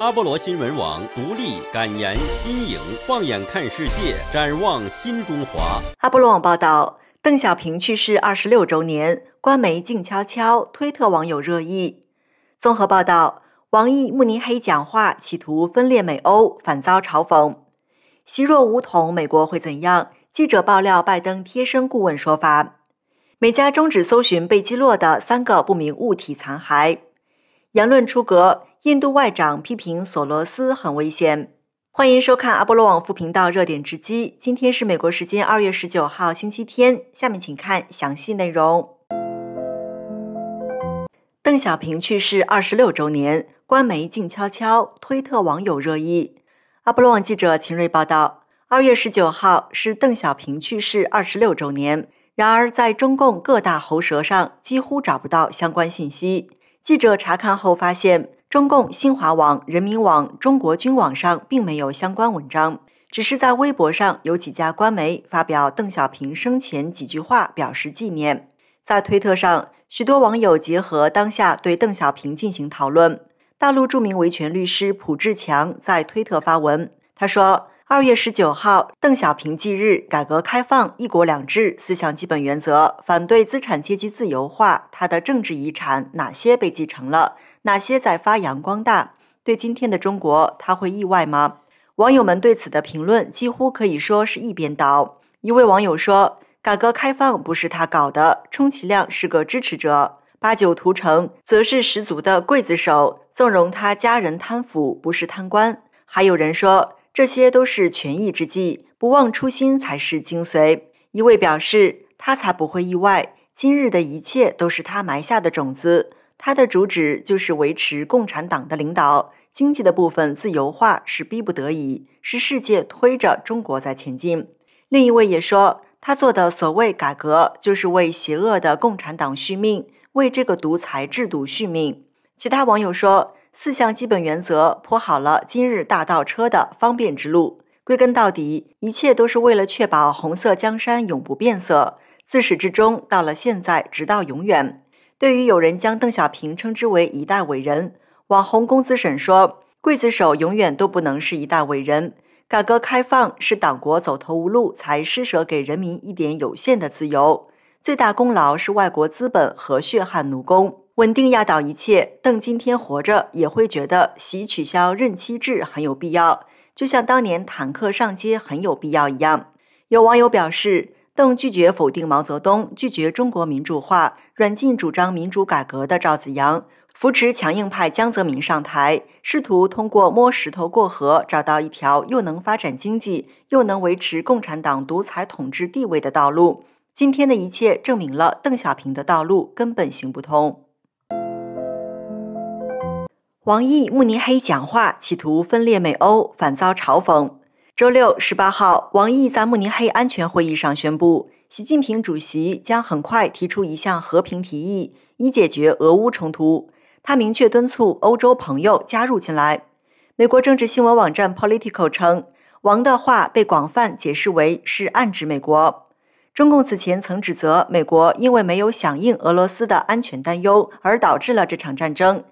阿波罗新闻网独立感言新颖，放眼看世界，展望新中华。阿波罗网报道：邓小平去世二十六周年，官媒静悄悄，推特网友热议。综合报道：王毅慕尼黑讲话企图分裂美欧，反遭嘲讽。习若梧桐，美国会怎样？记者爆料：拜登贴身顾问说法。美加终止搜寻被击落的三个不明物体残骸。言论出格。印度外长批评索罗斯很危险。欢迎收看阿波罗网副频道热点直击。今天是美国时间二月十九号，星期天。下面请看详细内容。邓小平去世二十六周年，官媒静悄悄，推特网友热议。阿波罗网记者秦锐报道：二月十九号是邓小平去世二十六周年，然而在中共各大喉舌上几乎找不到相关信息。记者查看后发现。中共新华网、人民网、中国军网上并没有相关文章，只是在微博上有几家官媒发表邓小平生前几句话表示纪念。在推特上，许多网友结合当下对邓小平进行讨论。大陆著名维权律师蒲志强在推特发文，他说。二月十九号，邓小平忌日，改革开放，一国两制思想基本原则，反对资产阶级自由化。他的政治遗产哪些被继承了？哪些在发扬光大？对今天的中国，他会意外吗？网友们对此的评论几乎可以说是一边倒。一位网友说：“改革开放不是他搞的，充其量是个支持者。”八九屠城则是十足的刽子手，纵容他家人贪腐，不是贪官。还有人说。这些都是权宜之计，不忘初心才是精髓。一位表示，他才不会意外，今日的一切都是他埋下的种子。他的主旨就是维持共产党的领导，经济的部分自由化是逼不得已，是世界推着中国在前进。另一位也说，他做的所谓改革，就是为邪恶的共产党续命，为这个独裁制度续命。其他网友说。四项基本原则铺好了今日大倒车的方便之路，归根到底，一切都是为了确保红色江山永不变色，自始至终，到了现在，直到永远。对于有人将邓小平称之为一代伟人，网红公子省说：“刽子手永远都不能是一代伟人。改革开放是党国走投无路才施舍给人民一点有限的自由，最大功劳是外国资本和血汗奴工。”稳定压倒一切。邓今天活着也会觉得，习取消任期制很有必要，就像当年坦克上街很有必要一样。有网友表示，邓拒绝否定毛泽东，拒绝中国民主化，软禁主张民主改革的赵紫阳，扶持强硬派江泽民上台，试图通过摸石头过河找到一条又能发展经济，又能维持共产党独裁统治地位的道路。今天的一切证明了邓小平的道路根本行不通。王毅慕尼黑讲话企图分裂美欧，反遭嘲讽。周六十八号，王毅在慕尼黑安全会议上宣布，习近平主席将很快提出一项和平提议，以解决俄乌冲突。他明确敦促欧洲朋友加入进来。美国政治新闻网站 Political 称，王的话被广泛解释为是暗指美国。中共此前曾指责美国因为没有响应俄罗斯的安全担忧，而导致了这场战争。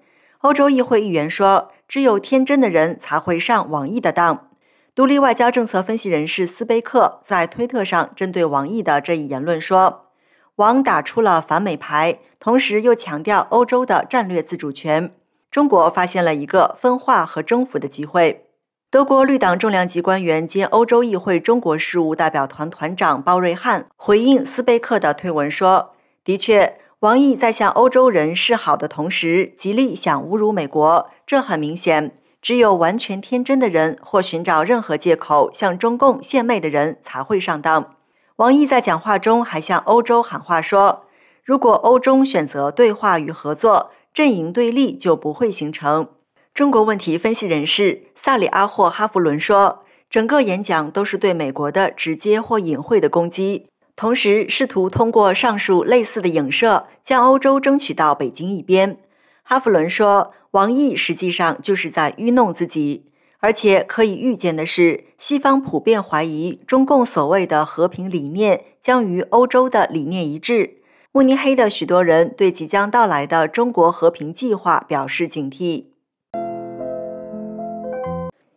欧洲议会议员说：“只有天真的人才会上网易的当。”独立外交政策分析人士斯贝克在推特上针对网易的这一言论说：“王打出了反美牌，同时又强调欧洲的战略自主权。中国发现了一个分化和征服的机会。”德国绿党重量级官员兼欧洲议会中国事务代表团团长鲍瑞汉回应斯贝克的推文说：“的确。”王毅在向欧洲人示好的同时，极力想侮辱美国，这很明显。只有完全天真的人或寻找任何借口向中共献媚的人才会上当。王毅在讲话中还向欧洲喊话说：“如果欧中选择对话与合作，阵营对立就不会形成。”中国问题分析人士萨里阿霍哈弗伦说：“整个演讲都是对美国的直接或隐晦的攻击。”同时，试图通过上述类似的影射，将欧洲争取到北京一边。哈弗伦说：“王毅实际上就是在愚弄自己。”而且可以预见的是，西方普遍怀疑中共所谓的和平理念将与欧洲的理念一致。慕尼黑的许多人对即将到来的中国和平计划表示警惕。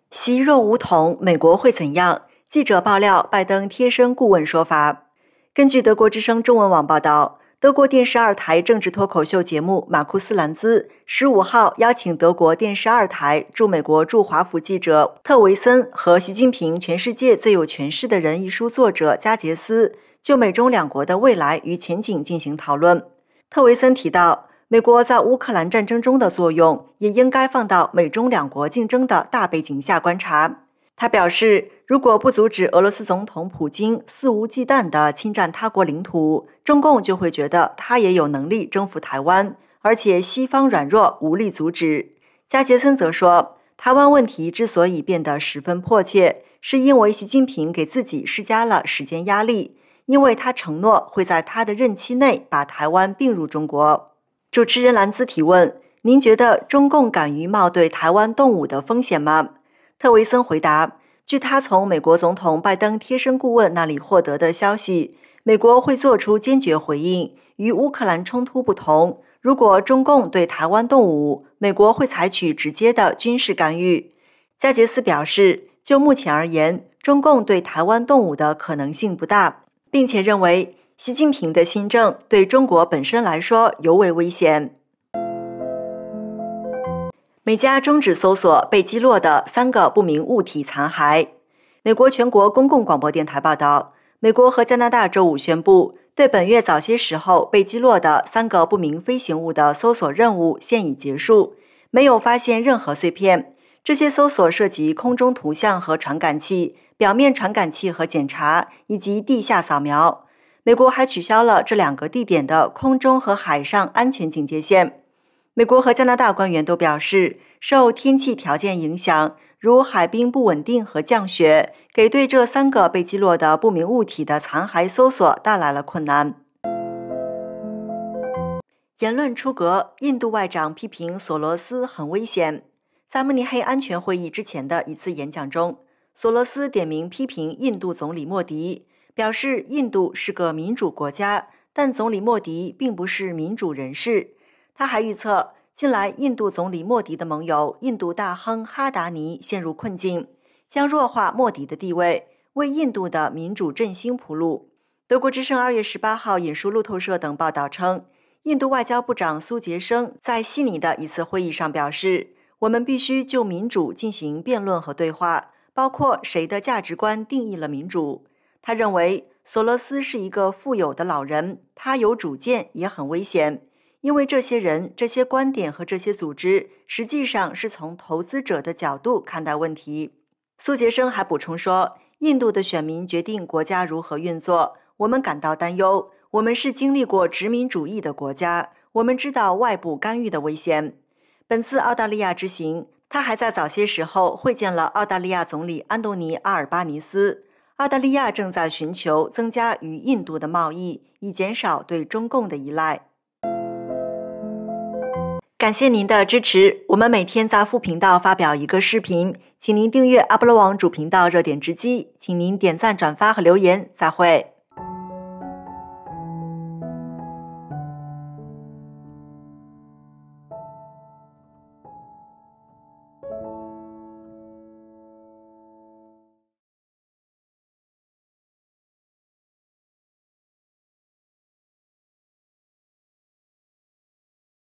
习若无同，美国会怎样？记者爆料，拜登贴身顾问说法。根据德国之声中文网报道，德国电视二台政治脱口秀节目《马库斯·兰兹》十五号邀请德国电视二台驻美国驻华府记者特维森和习近平《全世界最有权势的人》一书作者加杰斯，就美中两国的未来与前景进行讨论。特维森提到，美国在乌克兰战争中的作用也应该放到美中两国竞争的大背景下观察。他表示。如果不阻止俄罗斯总统普京肆无忌惮的侵占他国领土，中共就会觉得他也有能力征服台湾，而且西方软弱无力阻止。加杰森则说，台湾问题之所以变得十分迫切，是因为习近平给自己施加了时间压力，因为他承诺会在他的任期内把台湾并入中国。主持人兰兹提问：“您觉得中共敢于冒对台湾动武的风险吗？”特维森回答。据他从美国总统拜登贴身顾问那里获得的消息，美国会做出坚决回应。与乌克兰冲突不同，如果中共对台湾动武，美国会采取直接的军事干预。加杰斯表示，就目前而言，中共对台湾动武的可能性不大，并且认为习近平的新政对中国本身来说尤为危险。美加终止搜索被击落的三个不明物体残骸。美国全国公共广播电台报道，美国和加拿大周五宣布，对本月早些时候被击落的三个不明飞行物的搜索任务现已结束，没有发现任何碎片。这些搜索涉及空中图像和传感器、表面传感器和检查，以及地下扫描。美国还取消了这两个地点的空中和海上安全警戒线。美国和加拿大官员都表示，受天气条件影响，如海冰不稳定和降雪，给对这三个被击落的不明物体的残骸搜索带来了困难。言论出格，印度外长批评索罗斯很危险。在慕尼黑安全会议之前的一次演讲中，索罗斯点名批评印度总理莫迪，表示印度是个民主国家，但总理莫迪并不是民主人士。他还预测，近来印度总理莫迪的盟友、印度大亨哈达尼陷入困境，将弱化莫迪的地位，为印度的民主振兴铺路。德国之声二月十八号引述路透社等报道称，印度外交部长苏杰生在悉尼的一次会议上表示：“我们必须就民主进行辩论和对话，包括谁的价值观定义了民主。”他认为，索罗斯是一个富有的老人，他有主见也很危险。因为这些人、这些观点和这些组织，实际上是从投资者的角度看待问题。苏杰生还补充说：“印度的选民决定国家如何运作，我们感到担忧。我们是经历过殖民主义的国家，我们知道外部干预的危险。”本次澳大利亚之行，他还在早些时候会见了澳大利亚总理安东尼阿尔巴尼斯。澳大利亚正在寻求增加与印度的贸易，以减少对中共的依赖。感谢您的支持，我们每天在副频道发表一个视频，请您订阅阿波罗网主频道热点直击，请您点赞、转发和留言，再会。